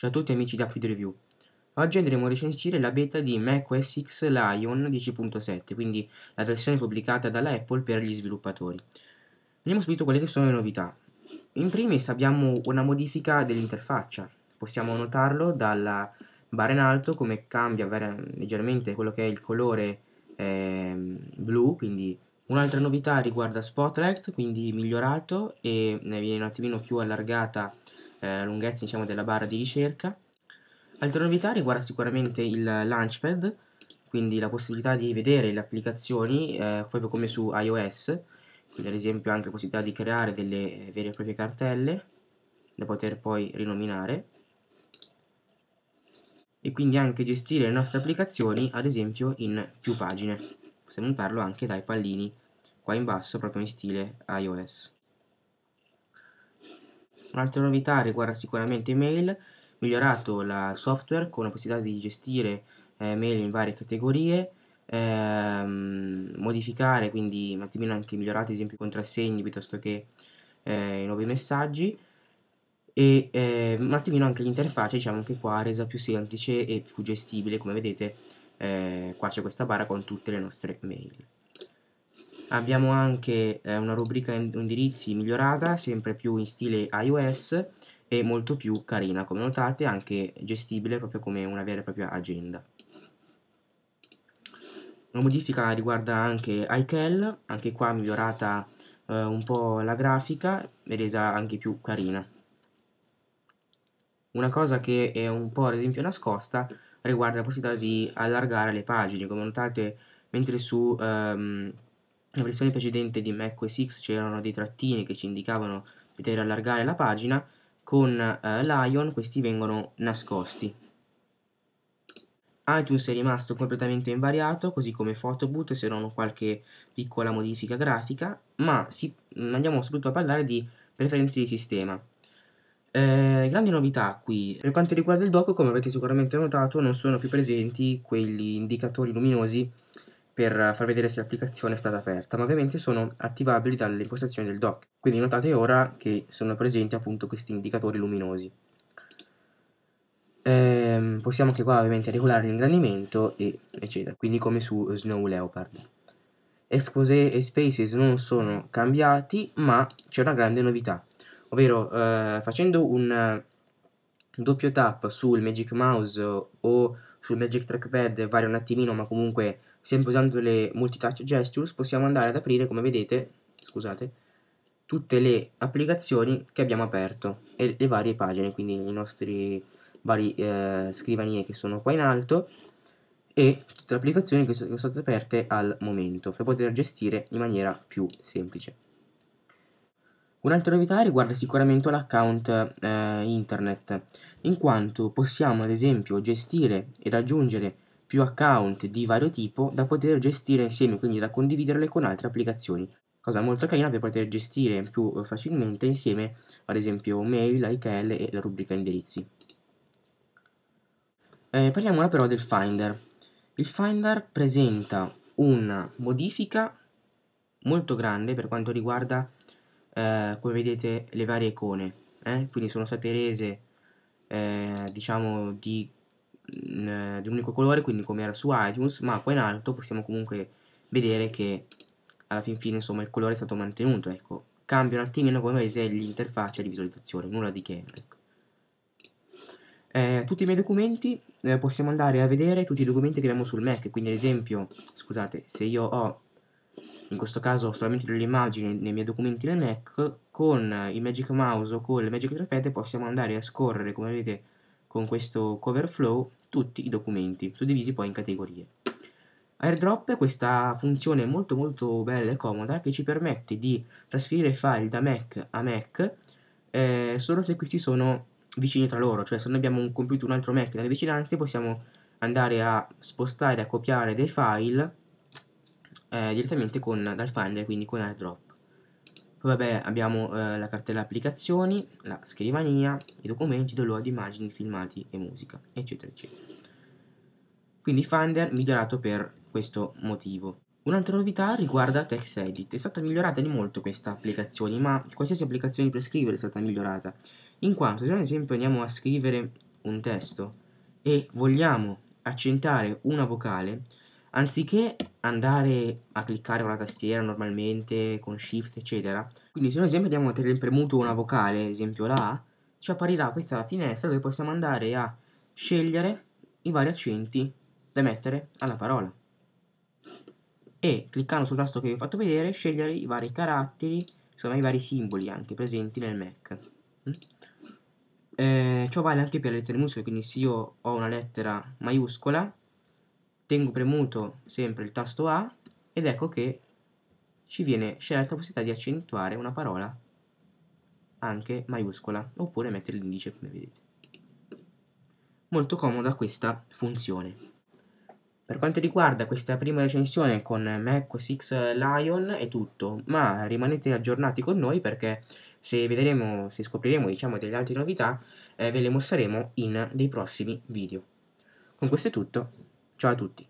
Ciao a tutti amici di Upfit Review Oggi andremo a recensire la beta di Mac OS X Lion 10.7 quindi la versione pubblicata dalla Apple per gli sviluppatori Vediamo subito quelle che sono le novità In primis abbiamo una modifica dell'interfaccia Possiamo notarlo dalla barra in alto come cambia leggermente quello che è il colore eh, blu quindi Un'altra novità riguarda Spotlight, quindi migliorato e ne viene un attimino più allargata eh, la lunghezza diciamo, della barra di ricerca. Altra novità riguarda sicuramente il Launchpad, quindi la possibilità di vedere le applicazioni eh, proprio come su iOS, quindi ad esempio anche la possibilità di creare delle eh, vere e proprie cartelle da poter poi rinominare e quindi anche gestire le nostre applicazioni ad esempio in più pagine possiamo farlo anche dai pallini qua in basso proprio in stile iOS Un'altra novità riguarda sicuramente email, migliorato il software con la possibilità di gestire eh, mail in varie categorie, ehm, modificare, quindi un attimino anche migliorati ad esempio i contrassegni piuttosto che eh, i nuovi messaggi e eh, un attimino anche l'interfaccia diciamo anche qua resa più semplice e più gestibile come vedete eh, qua c'è questa barra con tutte le nostre mail. Abbiamo anche eh, una rubrica indirizzi migliorata, sempre più in stile iOS e molto più carina, come notate, anche gestibile proprio come una vera e propria agenda. Una modifica riguarda anche iCal, anche qua migliorata eh, un po' la grafica e resa anche più carina. Una cosa che è un po' ad esempio nascosta riguarda la possibilità di allargare le pagine, come notate mentre su... Ehm, nella versione precedente di Mac OS X c'erano dei trattini che ci indicavano di poter allargare la pagina, con eh, Lion questi vengono nascosti. iTunes è rimasto completamente invariato, così come Photoboot se non qualche piccola modifica grafica, ma si, mm, andiamo soprattutto a parlare di preferenze di sistema. Eh, grandi novità qui, per quanto riguarda il dock come avete sicuramente notato non sono più presenti quegli indicatori luminosi per far vedere se l'applicazione è stata aperta, ma ovviamente sono attivabili dalle impostazioni del dock. Quindi notate ora che sono presenti appunto questi indicatori luminosi. Ehm, possiamo anche qua ovviamente regolare l'ingrandimento e eccetera, quindi come su Snow Leopard. Exposé e Spaces non sono cambiati, ma c'è una grande novità, ovvero eh, facendo un doppio tap sul Magic Mouse o sul Magic Trackpad varia un attimino, ma comunque sempre usando le multitouch gestures possiamo andare ad aprire, come vedete, scusate, tutte le applicazioni che abbiamo aperto e le varie pagine, quindi i nostri vari eh, scrivanie che sono qua in alto e tutte le applicazioni che sono state aperte al momento per poter gestire in maniera più semplice. Un'altra novità riguarda sicuramente l'account eh, internet, in quanto possiamo ad esempio gestire ed aggiungere più account di vario tipo da poter gestire insieme, quindi da condividerle con altre applicazioni. Cosa molto carina per poter gestire più facilmente insieme ad esempio mail, IKL e la rubrica indirizzi. Eh, parliamo ora però del Finder. Il Finder presenta una modifica molto grande per quanto riguarda eh, come vedete le varie icone eh? quindi sono state rese eh, diciamo di, mh, mm, di, un unico colore quindi come era su iTunes ma qua in alto possiamo comunque vedere che alla fin fine insomma il colore è stato mantenuto ecco cambia un attimino come vedete l'interfaccia di visualizzazione nulla di che ecco. Eh, tutti i miei documenti eh, possiamo andare a vedere tutti i documenti che abbiamo sul Mac quindi ad esempio scusate se io ho in questo caso solamente delle immagini nei miei documenti del Mac, con il Magic Mouse o con il Magic Trackpad possiamo andare a scorrere, come vedete con questo cover flow, tutti i documenti, suddivisi poi in categorie. AirDrop è questa funzione molto molto bella e comoda che ci permette di trasferire file da Mac a Mac eh, solo se questi sono vicini tra loro, cioè se noi abbiamo un computer, un altro Mac nelle vicinanze possiamo andare a spostare, a copiare dei file eh, direttamente con, dal Finder, quindi con AirDrop. Poi vabbè abbiamo eh, la cartella applicazioni, la scrivania, i documenti, download, immagini, filmati e musica, eccetera eccetera. Quindi Finder migliorato per questo motivo. Un'altra novità riguarda TextEdit. È stata migliorata di molto questa applicazione, ma qualsiasi applicazione per scrivere è stata migliorata. In quanto se ad esempio andiamo a scrivere un testo e vogliamo accentare una vocale, anziché andare a cliccare con la tastiera normalmente, con shift eccetera. Quindi se noi esempio andiamo a tenere in premuto una vocale, esempio la ci apparirà questa finestra dove possiamo andare a scegliere i vari accenti da mettere alla parola. E cliccando sul tasto che vi ho fatto vedere, scegliere i vari caratteri, insomma i vari simboli anche presenti nel Mac. Mm? Eh, ciò vale anche per le lettere minuscole, quindi se io ho una lettera maiuscola, tengo premuto sempre il tasto A ed ecco che ci viene scelta la possibilità di accentuare una parola anche maiuscola oppure mettere l'indice come vedete. Molto comoda questa funzione. Per quanto riguarda questa prima recensione con Mac OS X Lion è tutto, ma rimanete aggiornati con noi perché se vedremo, se scopriremo diciamo delle altre novità eh, ve le mostreremo in dei prossimi video. Con questo è tutto, Ciao a tutti.